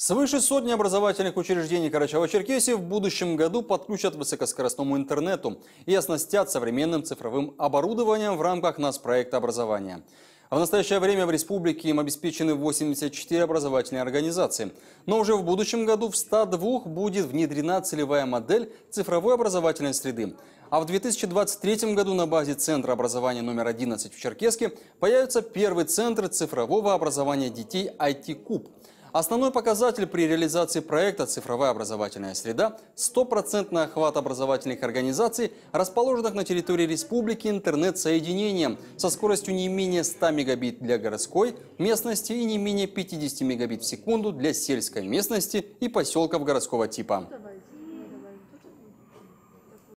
Свыше сотни образовательных учреждений Карачаева-Черкесии в будущем году подключат высокоскоростному интернету и оснастят современным цифровым оборудованием в рамках нас проекта образования. В настоящее время в республике им обеспечены 84 образовательные организации. Но уже в будущем году в 102 будет внедрена целевая модель цифровой образовательной среды. А в 2023 году на базе Центра образования номер 11 в Черкеске появится первый центр цифрового образования детей IT-Куб. Основной показатель при реализации проекта «Цифровая образовательная среда» – стопроцентный охват образовательных организаций, расположенных на территории республики интернет-соединением со скоростью не менее 100 мегабит для городской местности и не менее 50 мегабит в секунду для сельской местности и поселков городского типа.